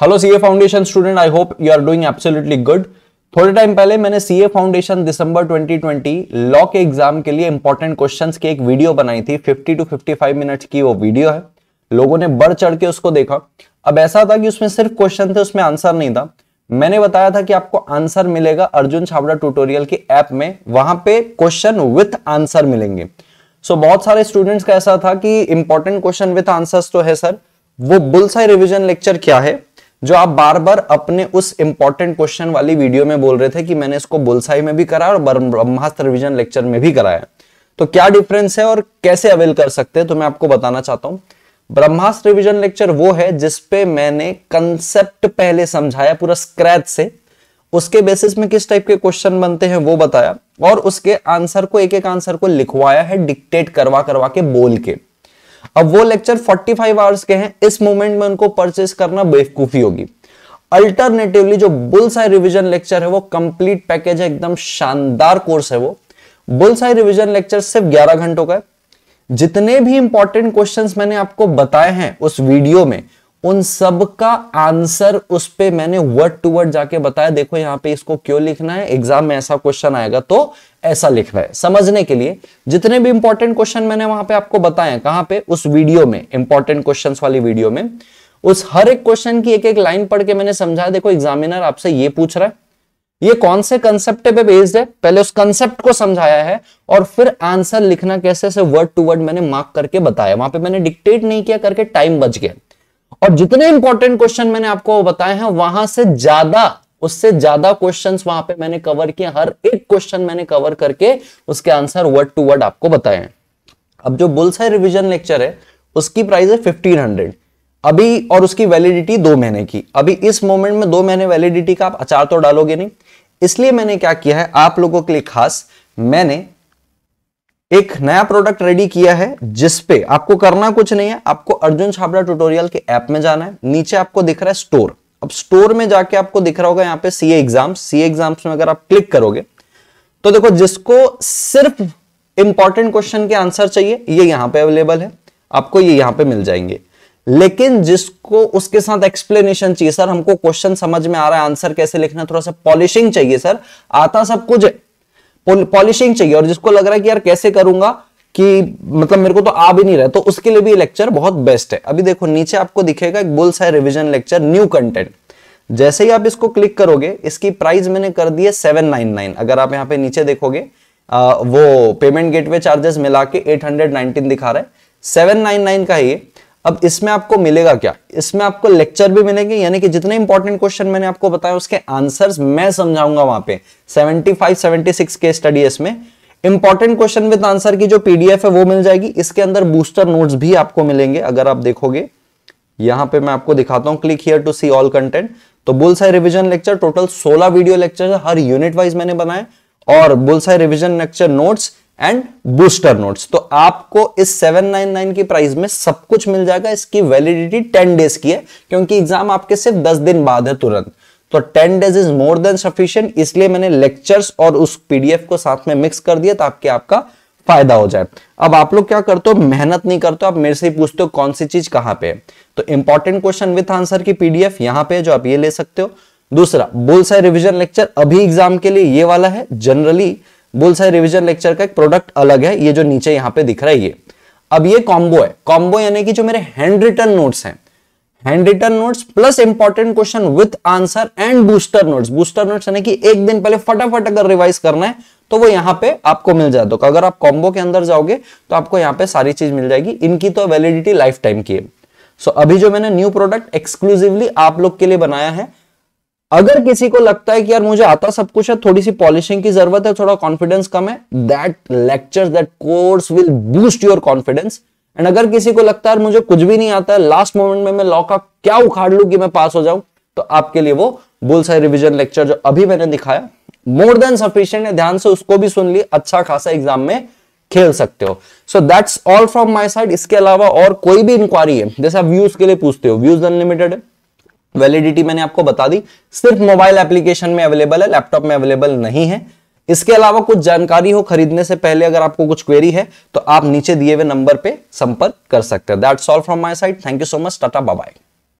hello CA foundation student I hope you are doing absolutely good थोड़े time पहले मैंने CA foundation दिसंबर 2020 law के एग्जाम के लिए इंपॉर्टेंट क्वेश्चंस की एक वीडियो बनाई थी 50 टू 55 मिनट्स की वो वीडियो है लोगों ने बढ़ चढ़ के उसको देखा अब ऐसा था कि उसमें सिर्फ क्वेश्चन थे उसमें आंसर नहीं था मैंने बताया था कि आपको आंसर मिलेगा अर्जुन छाबड़ा ट्यूटोरियल के ऐप में वहां पे क्वेश्चन विथ आंसर मिलेंगे सो so, बहुत सारे स्टूडेंट्स का ऐसा था कि इंपॉर्टेंट क्वेश्चन विथ आंसर्स तो है सर वो बुलसाई रिविजन लेक्चर क्या है जो आप बार बार अपने उस इंपॉर्टेंट क्वेश्चन वाली वीडियो में बोल रहे थे कि मैंने इसको बुलसाई में भी कराया और ब्रह्मास्त्र रिविजन लेक्चर में भी कराया तो क्या डिफरेंस है और कैसे अवेल कर सकते हैं तो मैं आपको बताना चाहता हूं ब्रह्मास्त्र रिविजन लेक्चर वो है जिसपे मैंने कंसेप्ट पहले समझाया पूरा स्क्रैच से उसके बेसिस में किस टाइप के क्वेश्चन बनते हैं वो बताया और उसके आंसर को एक एक आंसर को लिखवाया है डिक्टेट करवा करवा के बोल के अब वो लेक्चर 45 आवर्स के हैं इस मोमेंट में उनको परचेस करना बेवकूफी होगी अल्टरनेटिवली जो बुल्स आई रिविजन लेक्चर है वो कंप्लीट पैकेज है एकदम शानदार कोर्स है वो बुल्स आई रिविजन लेक्चर सिर्फ ग्यारह घंटों का है जितने भी इंपॉर्टेंट क्वेश्चंस मैंने आपको बताए हैं उस वीडियो में उन सब का आंसर उस पर मैंने वर्ड टू वर्ड जाके बताया देखो यहां पे इसको क्यों लिखना है एग्जाम में ऐसा क्वेश्चन आएगा तो ऐसा लिखना है समझने के लिए जितने भी इंपॉर्टेंट क्वेश्चन मैंने वहां पे आपको बताए कहां पे उस वीडियो में इंपॉर्टेंट क्वेश्चन वाली वीडियो में उस हर एक क्वेश्चन की एक एक लाइन पढ़ के मैंने समझाया देखो एग्जामिनर आपसे ये पूछ रहा है ये कौन से कंसेप्ट पे बेस्ड है पहले उस कंसेप्ट को समझाया है और फिर आंसर लिखना कैसे वर्ड टू वर्ड मैंने मार्क करके बताया वहां पे मैंने डिक्टेट नहीं किया करके टाइम बच गया और जितने इंपॉर्टेंट क्वेश्चन मैंने आपको बताए हैं वहां से ज्यादा उससे ज्यादा क्वेश्चंस वहां पे मैंने कवर किए हर एक क्वेश्चन मैंने कवर करके उसके आंसर वर्ड टू वर्ड आपको बताए हैं अब जो बुल्स है रिविजन लेक्चर है उसकी प्राइस है फिफ्टीन हंड्रेड अभी और उसकी वैलिडिटी दो महीने की अभी इस मोमेंट में दो महीने वैलिडिटी का आप अचार तो डालोगे नहीं इसलिए मैंने क्या किया है आप लोगों के लिए खास मैंने एक नया प्रोडक्ट रेडी किया है जिसपे आपको करना कुछ नहीं है आपको अर्जुन छाबड़ा ट्यूटोरियल के ऐप में जाना है नीचे आपको दिख रहा है स्टोर अब स्टोर में जाके आपको दिख रहा होगा यहाँ पे सीए एग्जाम्स सीए एग्जाम्स में अगर आप क्लिक करोगे तो देखो जिसको सिर्फ इंपॉर्टेंट क्वेश्चन के आंसर चाहिए ये यहां पे अवेलेबल है आपको ये यहां पे मिल जाएंगे लेकिन जिसको उसके साथ एक्सप्लेनेशन चाहिए सर हमको क्वेश्चन समझ में आ रहा है आंसर कैसे लिखना थोड़ा सा पॉलिशिंग चाहिए सर आता सब कुछ है पॉलिशिंग चाहिए और जिसको लग रहा है कि यार कैसे करूंगा कि मतलब मेरे को तो आ भी नहीं रहा तो उसके लिए भी लेक्चर बहुत बेस्ट है अभी देखो नीचे आपको दिखेगा एक बुल्स है रिविजन लेक्चर न्यू कंटेंट जैसे ही आप इसको क्लिक करोगे इसकी प्राइस मैंने कर दी है सेवन नाइन नाइन अगर आप यहाँ पे नीचे देखोगे आ, वो पेमेंट गेटवे चार्जेस मिला के एट हंड्रेड नाइनटीन दिखा रहा है सेवन नाइन नाइन का है अब इसमें आपको मिलेगा क्या इसमें आपको लेक्चर भी मिलेंगे यानी कि जितने इंपॉर्टेंट क्वेश्चन मैंने आपको बताया उसके आंसर्स मैं समझाऊंगा वहां पे 75 76 के स्टडी इसमें इंपॉर्टेंट क्वेश्चन विद आंसर की जो पीडीएफ है वो मिल जाएगी इसके अंदर बूस्टर नोट्स भी आपको मिलेंगे अगर आप देखोगे यहां पे मैं आपको दिखाता हूं click here to see all content तो bullseye revision lecture total 16 video lecture हर यूनिट वाइज मैंने बनाए और bullseye revision lecture notes and booster notes तो आपको इस 799 की प्राइस में सब कुछ मिल जाएगा इसकी वैलिडिटी 10 डेज की है क्योंकि एग्जाम आपके सिर्फ 10 दिन बाद है तुरंत तो 10 days is more than sufficient इसलिए मैंने लेक्चर्स और उस पीडीएफ को साथ में मिक्स कर दिया ताकि आपका फायदा हो जाए अब आप लोग क्या करते हो मेहनत नहीं करते आप मेरे से ही पूछते हो कौन सी चीज कहां पे है तो इंपॉर्टेंट क्वेश्चन विथ आंसर की पीडीएफ यहां पे जो आप ये ले सकते हो दूसरा बोल सा रिविजन लेक्चर अभी एग्जाम के लिए ये वाला है जनरली बुलसाई रिविजन लेक्चर का एक प्रोडक्ट अलग है ये जो नीचे यहाँ पे दिख रहा है ये अब ये कॉम्बो है कॉम्बो यानी कि जो मेरे हैंड रिटर्न नोट्स हैं hand written notes plus important question with answer and booster notes booster notes यानी कि एक दिन पहले फटाफट अगर रिवाइज करना है तो वो यहाँ पे आपको मिल जाए तो अगर आप कॉम्बो के अंदर जाओगे तो आपको यहाँ पे सारी चीज मिल जाएगी इनकी तो वैलिडिटी लाइफ टाइम की है सो so, अभी जो मैंने न्यू प्रोडक्ट एक्सक्लूसिवली आप लोग के लिए बनाया है अगर किसी को लगता है कि यार मुझे आता सब कुछ है थोड़ी सी पॉलिशिंग की जरूरत है थोड़ा कॉन्फिडेंस कम है that lecture that course will boost your confidence and अगर किसी को लगता है मुझे कुछ भी नहीं आता है लास्ट मोमेंट में मैं लॉ का क्या उखाड़ लू कि मैं पास हो जाऊं तो आपके लिए वो बुल्स रिविजन लेक्चर जो अभी मैंने दिखाया मोर देन सफिशियंट है ध्यान से उसको भी सुन ली अच्छा खासा एग्जाम में खेल सकते हो so that's all from my side इसके अलावा और कोई भी इंक्वायरी है जैसे आप व्यूज के लिए पूछते हो व्यूज अनलिमिटेड है वैलिडिटी मैंने आपको बता दी सिर्फ मोबाइल एप्लीकेशन में अवेलेबल है लैपटॉप में अवेलेबल नहीं है इसके अलावा कुछ जानकारी हो खरीदने से पहले अगर आपको कुछ क्वेरी है तो आप नीचे दिए हुए नंबर पे संपर्क कर सकते हैं that's all from my side thank you so much tata bye